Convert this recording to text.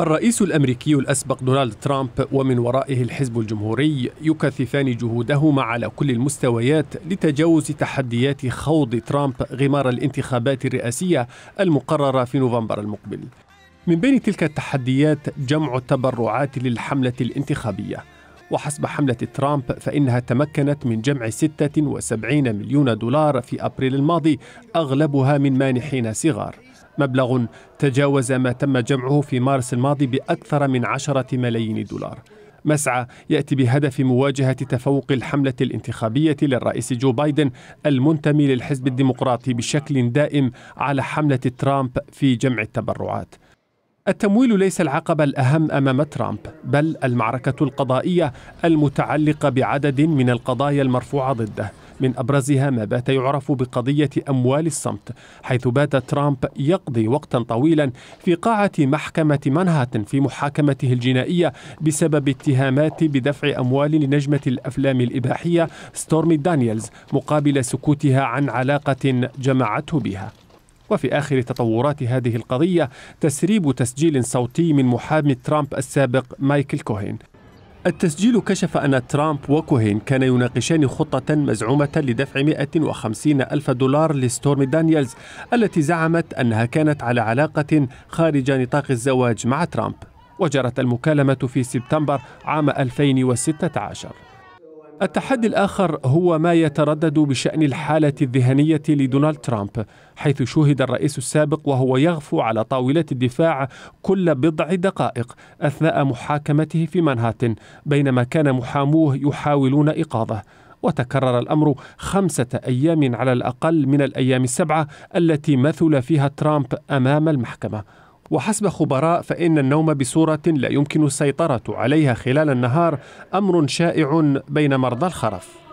الرئيس الامريكي الاسبق دونالد ترامب ومن ورائه الحزب الجمهوري يكثفان جهودهما على كل المستويات لتجاوز تحديات خوض ترامب غمار الانتخابات الرئاسيه المقرره في نوفمبر المقبل. من بين تلك التحديات جمع التبرعات للحمله الانتخابيه. وحسب حملة ترامب فإنها تمكنت من جمع 76 مليون دولار في أبريل الماضي أغلبها من مانحين صغار مبلغ تجاوز ما تم جمعه في مارس الماضي بأكثر من عشرة ملايين دولار مسعى ياتي بهدف مواجهه تفوق الحمله الانتخابيه للرئيس جو بايدن المنتمي للحزب الديمقراطي بشكل دائم على حمله ترامب في جمع التبرعات. التمويل ليس العقبه الاهم امام ترامب، بل المعركه القضائيه المتعلقه بعدد من القضايا المرفوعه ضده. من أبرزها ما بات يعرف بقضية أموال الصمت حيث بات ترامب يقضي وقتا طويلا في قاعة محكمة مانهاتن في محاكمته الجنائية بسبب اتهامات بدفع أموال لنجمة الأفلام الإباحية ستورمي دانييلز مقابل سكوتها عن علاقة جمعته بها وفي آخر تطورات هذه القضية تسريب تسجيل صوتي من محامي ترامب السابق مايكل كوهين التسجيل كشف أن ترامب وكوهين كان يناقشان خطة مزعومة لدفع 150 ألف دولار لستورمي دانييلز التي زعمت أنها كانت على علاقة خارج نطاق الزواج مع ترامب وجرت المكالمة في سبتمبر عام 2016 التحدي الآخر هو ما يتردد بشأن الحالة الذهنية لدونالد ترامب حيث شوهد الرئيس السابق وهو يغفو على طاولة الدفاع كل بضع دقائق أثناء محاكمته في مانهاتن بينما كان محاموه يحاولون إيقاظه وتكرر الامر خمسه ايام على الاقل من الايام السبعه التي مثل فيها ترامب امام المحكمه وحسب خبراء فإن النوم بصورة لا يمكن السيطرة عليها خلال النهار أمر شائع بين مرضى الخرف